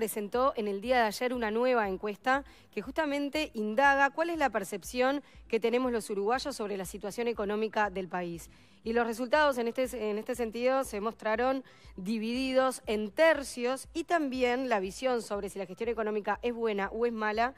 presentó en el día de ayer una nueva encuesta que justamente indaga cuál es la percepción que tenemos los uruguayos sobre la situación económica del país. Y los resultados en este, este sentido se mostraron divididos en tercios y también la visión sobre si la gestión económica es buena o es mala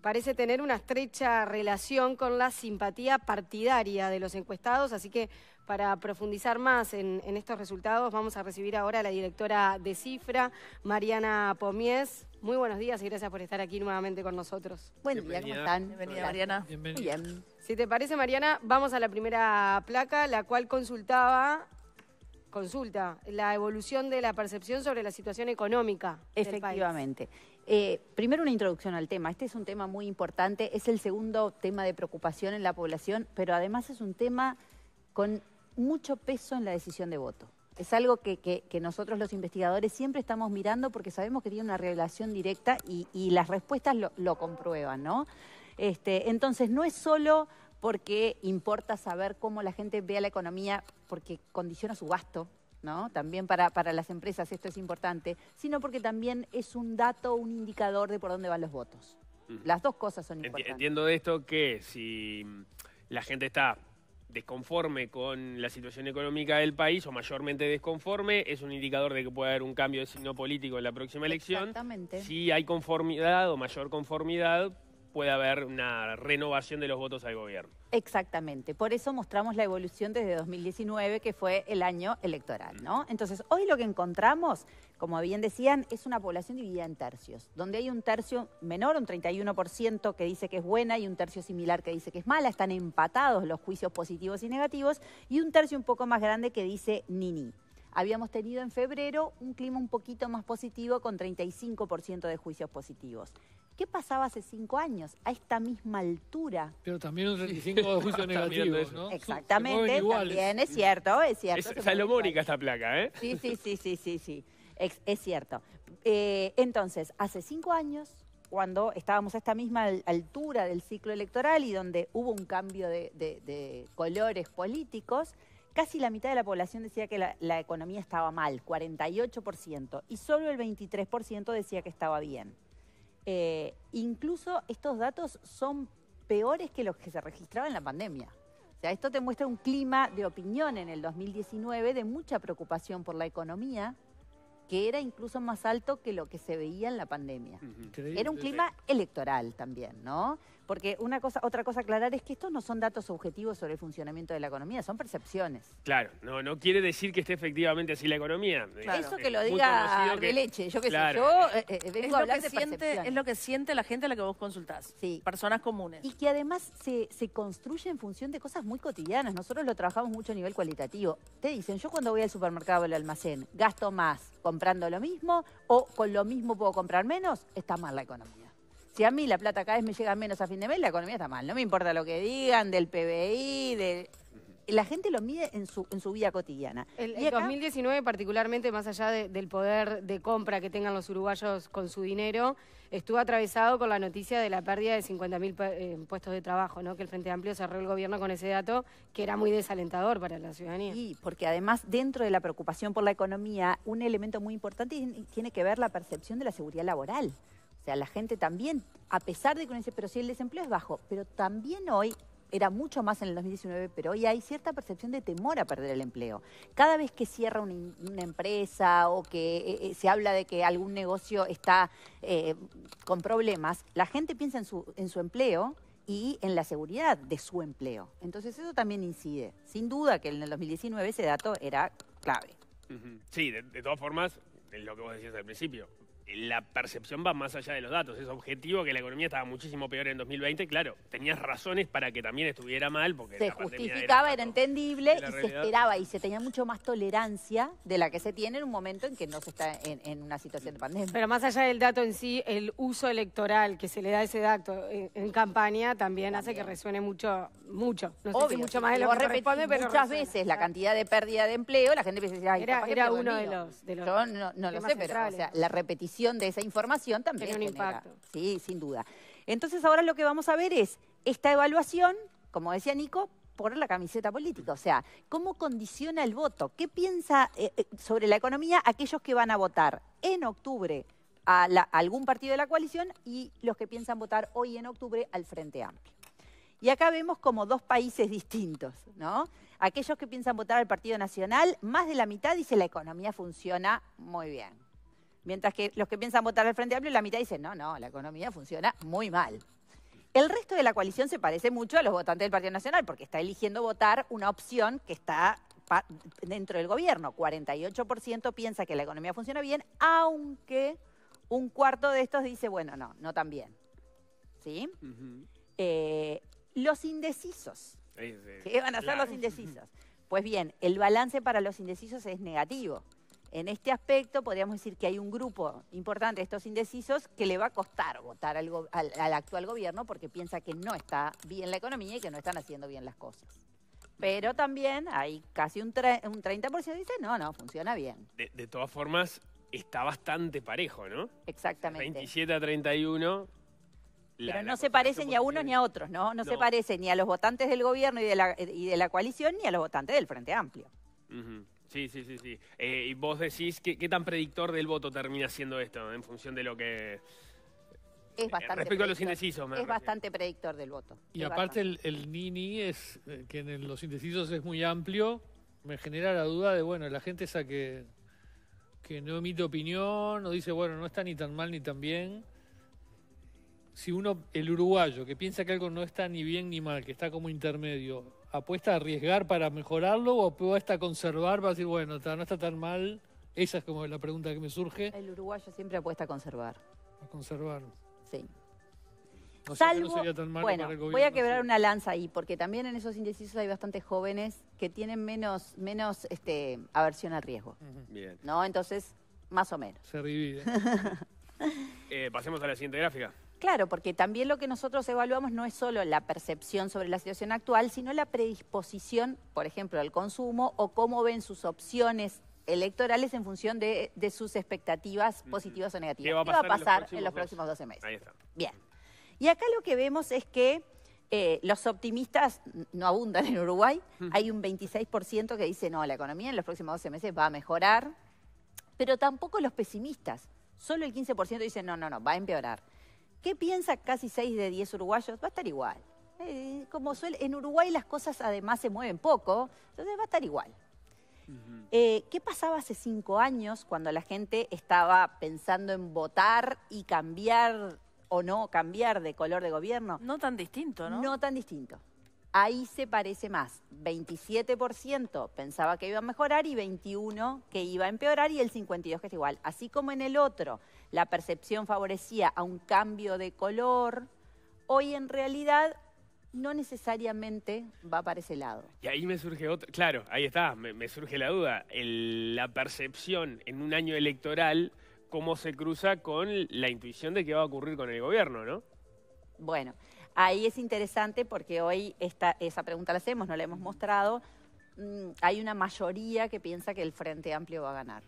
parece tener una estrecha relación con la simpatía partidaria de los encuestados, así que para profundizar más en, estos resultados vamos a recibir ahora a la directora de Cifra, Mariana Pomies. Muy buenos días y gracias por estar aquí nuevamente con nosotros. Buen día, ¿cómo están? Bienvenida, Mariana. Bienvenida. bien. Si te parece, Mariana, vamos a la primera placa, la cual consultaba consulta la evolución de la percepción sobre la situación económica. Efectivamente. Del eh, primero una introducción al tema. Este es un tema muy importante, es el segundo tema de preocupación en la población, pero además es un tema con mucho peso en la decisión de voto. Es algo que, nosotros los investigadores siempre estamos mirando porque sabemos que tiene una relación directa y, las respuestas lo, comprueban, ¿no? Este, entonces, no es solo porque importa saber cómo la gente ve a la economía porque condiciona su gasto, también para, las empresas esto es importante, sino porque también es un dato, un indicador de por dónde van los votos. Las dos cosas son importantes. Entiendo de esto que si la gente está desconforme con la situación económica del país o mayormente desconforme, es un indicador de que puede haber un cambio de signo político en la próxima elección. Si hay conformidad o mayor conformidad, puede haber una renovación de los votos al gobierno. Exactamente, por eso mostramos la evolución desde 2019, que fue el año electoral, ¿no? Entonces, hoy lo que encontramos, como bien decían, es una población dividida en tercios, donde hay un tercio menor, un 31% que dice que es buena y un tercio similar que dice que es mala, están empatados los juicios positivos y negativos, y un tercio un poco más grande que dice ni ni. Habíamos tenido en febrero un clima un poquito más positivo con 35% de juicios positivos. ¿Qué pasaba hace cinco años a esta misma altura? Pero también un 35 de juicio negativo, ¿no? Exactamente, también es cierto, es cierto. Es salomónica esta placa, ¿eh? Sí, sí, sí, sí, sí, sí. Es, cierto. Eh, entonces, hace cinco años, cuando estábamos a esta misma altura del ciclo electoral y donde hubo un cambio de, colores políticos, casi la mitad de la población decía que la, la economía estaba mal, 48%, y solo el 23% decía que estaba bien. Eh, incluso estos datos son peores que los que se registraban en la pandemia. O sea, esto te muestra un clima de opinión en el 2019 de mucha preocupación por la economía, que era incluso más alto que lo que se veía en la pandemia. Era un clima electoral también, ¿no? Porque una cosa, otra cosa a aclarar es que estos no son datos objetivos sobre el funcionamiento de la economía, son percepciones. Claro, no, no quiere decir que esté efectivamente así la economía. Eso que lo es diga de leche, yo qué sé, yo eh, eh, eh, vengo a hablar Es lo que siente la gente a la que vos consultás, personas comunes. Y que además se, se construye en función de cosas muy cotidianas. Nosotros lo trabajamos mucho a nivel cualitativo. Te dicen, yo cuando voy al supermercado o al almacén, gasto más comprando lo mismo o con lo mismo puedo comprar menos, está mal la economía si a mí la plata cada vez me llega menos a fin de mes, la economía está mal. No me importa lo que digan del PBI, de la gente lo mide en su, vida cotidiana. El, 2019, particularmente, más allá del poder de compra que tengan los uruguayos con su dinero, estuvo atravesado con la noticia de la pérdida de 50.000 eh, puestos de trabajo, ¿no? que el Frente Amplio cerró el gobierno con ese dato, que era muy desalentador para la ciudadanía. Sí, porque además, dentro de la preocupación por la economía, un elemento muy importante tiene que ver la percepción de la seguridad laboral sea, la gente también, a pesar de que uno dice, pero si el desempleo es bajo, pero también hoy era mucho más en el 2019, pero hoy hay cierta percepción de temor a perder el empleo. Cada vez que cierra una, empresa o que eh, eh, se habla de que algún negocio está eh, con problemas, la gente piensa en su, en su empleo y en la seguridad de su empleo. Entonces eso también incide. Sin duda que en el 2019 ese dato era clave. Sí, de, todas formas, es lo que vos decías al principio la percepción va más allá de los datos. Es objetivo que la economía estaba muchísimo peor en 2020. Claro, tenías razones para que también estuviera mal. porque Se justificaba, era, entendible y se esperaba. Y se tenía mucho más tolerancia de la que se tiene en un momento en que no se está en, una situación de pandemia. Pero más allá del dato en sí, el uso electoral que se le da a ese dato en, campaña también, hace que resuene mucho. mucho. No sé mucho más de lo que responde, pero Muchas veces la cantidad de pérdida de empleo, la gente piensa, ay, era, era uno de los, de los, Yo no, no lo sé, pero o sea, la repetición de esa información también tiene un impacto. Sí, sin duda. Entonces ahora lo que vamos a ver es esta evaluación, como decía Nico, por la camiseta política. O sea, ¿cómo condiciona el voto? ¿Qué piensa eh, eh, sobre la economía aquellos que van a votar en octubre a, algún partido de la coalición y los que piensan votar hoy en octubre al Frente Amplio? Y acá vemos como dos países distintos, ¿no? Aquellos que piensan votar al Partido Nacional, más de la mitad dice la economía funciona muy bien. Mientras que los que piensan votar al Frente Amplio, la mitad dice, no, no, la economía funciona muy mal. El resto de la coalición se parece mucho a los votantes del Partido Nacional, porque está eligiendo votar una opción que está dentro del gobierno. 48% piensa que la economía funciona bien, aunque un cuarto de estos dice, bueno, no, no tan bien. ¿Sí? Eh, los indecisos. ¿Qué van a ser los indecisos? Pues bien, el balance para los indecisos es negativo. En este aspecto podríamos decir que hay un grupo importante de estos indecisos que le va a costar votar al, actual gobierno porque piensa que no está bien la economía y que no están haciendo bien las cosas. Pero también hay casi un, un 30% que dice, no, no, funciona bien. De, todas formas, está bastante parejo, ¿no? Exactamente. 27 a 31. Pero no se parecen ni a unos ni a otros, ¿no? No, se parecen ni a los votantes del gobierno y de, la, coalición ni a los votantes del Frente Amplio. Sí, sí, sí, sí. Eh, y vos decís, ¿qué, tan predictor del voto termina siendo esto en función de lo que... Es eh, bastante Respecto a los indecisos, Es bastante predictor del voto. Y aparte el, el, nini es, eh, que en los indecisos es muy amplio, me genera la duda de, bueno, la gente esa que, que no emite opinión, o dice, bueno, no está ni tan mal ni tan bien. Si uno, el uruguayo, que piensa que algo no está ni bien ni mal, que está como intermedio, apuesta a arriesgar para mejorarlo o apuesta a conservar para decir, bueno, no está tan mal? Esa es como la pregunta que me surge. El uruguayo siempre apuesta a conservar. A conservar. Sí. No Salvo, no sería tan malo bueno, para voy a quebrar una lanza ahí, porque también en esos indecisos hay bastantes jóvenes que tienen menos, menos este, aversión al riesgo. Bien. ¿No? Entonces, más o menos. Se divide. Eh, pasemos a la siguiente gráfica. Claro, porque también lo que nosotros evaluamos no es solo la percepción sobre la situación actual, sino la predisposición, por ejemplo, al consumo o cómo ven sus opciones electorales en función de, sus expectativas positivas o negativas. ¿Qué va a pasar, en, los próximos, 12 meses? Bien. Y acá lo que vemos es que eh, los optimistas no abundan en Uruguay. Hay un 26% que dice, no, la economía en los próximos 12 meses va a mejorar. Pero tampoco los pesimistas. Solo el 15% dice, no, no, no, va a empeorar. ¿Qué piensa casi 6 de 10 uruguayos? Va a estar igual. Eh, como suele, en Uruguay las cosas además se mueven poco, entonces va a estar igual. Eh, ¿Qué pasaba hace 5 años cuando la gente estaba pensando en votar y cambiar o no cambiar de color de gobierno? No tan distinto, ¿no? No tan distinto. Ahí se parece más. 27% pensaba que iba a mejorar y 21% que iba a empeorar y el 52% que es igual. Así como en el otro, la percepción favorecía a un cambio de color, hoy en realidad no necesariamente va para ese lado. Y ahí me surge otra, claro, ahí está, me, surge la duda, la percepción en un año electoral, cómo se cruza con la intuición de qué va a ocurrir con el gobierno, ¿no? Bueno, ahí es interesante porque hoy esta, esa pregunta la hacemos, no la hemos mostrado, mm, hay una mayoría que piensa que el Frente Amplio va a ganar.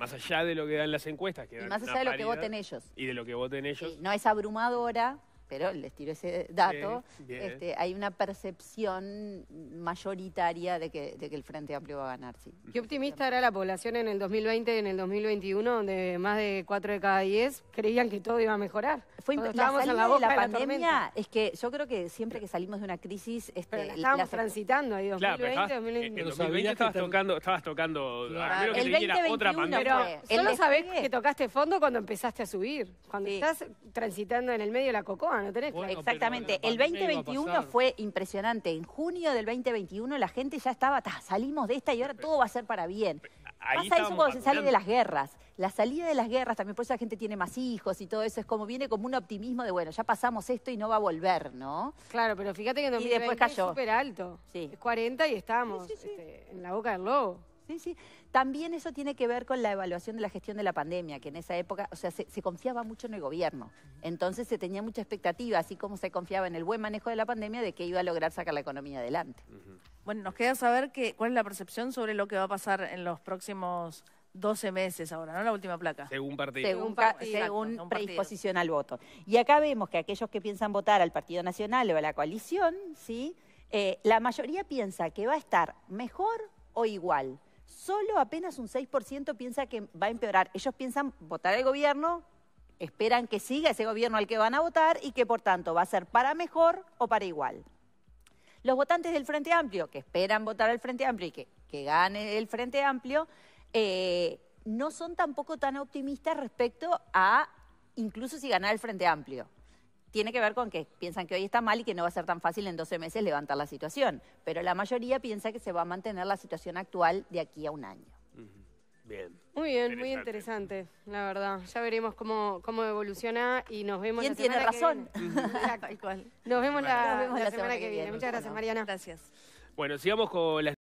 Más allá de lo que dan las encuestas. más allá de lo que voten ellos. Y de lo que voten ellos. no es abrumadora, pero les tiro ese dato, Este, hay una percepción mayoritaria de que, el Frente Amplio va a ganar. Qué optimista era la población en el 2020 y en el 2021, donde más de 4 de cada 10 creían que todo iba a mejorar. Fue la la la, pandemia, es que yo creo que siempre que salimos de una crisis... Este, la estábamos transitando ahí, 2020, 2021, 2020. En 2020 estabas tocando, estabas tocando claro. que el otra pandemia. Pero solo sabés que tocaste fondo cuando empezaste a subir, cuando estás transitando en el medio de la cocoa. Exactamente. El 2021 fue impresionante. En junio del 2021 la gente ya estaba, salimos de esta y ahora todo va a ser para bien. Pasa eso cuando se sale de las guerras. La salida de las guerras también, por eso la gente tiene más hijos y todo eso, es como viene como un optimismo de, bueno, ya pasamos esto y no va a volver, ¿no? Claro, pero fíjate que en 2020 es súper alto. Sí. Es 40 y estamos este, en la boca del lobo. También eso tiene que ver con la evaluación de la gestión de la pandemia, que en esa época, o sea, se, confiaba mucho en el gobierno. Entonces se tenía mucha expectativa, así como se confiaba en el buen manejo de la pandemia, de que iba a lograr sacar la economía adelante. Bueno, nos queda saber cuál es la percepción sobre lo que va a pasar en los próximos 12 meses ahora, ¿no? La última placa. Según partido. Según, predisposición al voto. Y acá vemos que aquellos que piensan votar al Partido Nacional o a la coalición, ¿sí? Eh, la mayoría piensa que va a estar mejor o igual solo apenas un 6% piensa que va a empeorar. Ellos piensan votar al gobierno, esperan que siga ese gobierno al que van a votar y que por tanto va a ser para mejor o para igual. Los votantes del Frente Amplio, que esperan votar al Frente Amplio y que, gane el Frente Amplio, eh, no son tampoco tan optimistas respecto a incluso si ganar el Frente Amplio tiene que ver con que piensan que hoy está mal y que no va a ser tan fácil en 12 meses levantar la situación. Pero la mayoría piensa que se va a mantener la situación actual de aquí a un año. Muy bien, muy interesante, la verdad. Ya veremos cómo, cómo evoluciona y nos vemos la tiene razón? Que viene. Exacto. Nos vemos, nos vemos la, semana, que, viene. Muchas gracias, Mariana. Gracias. Bueno, sigamos con las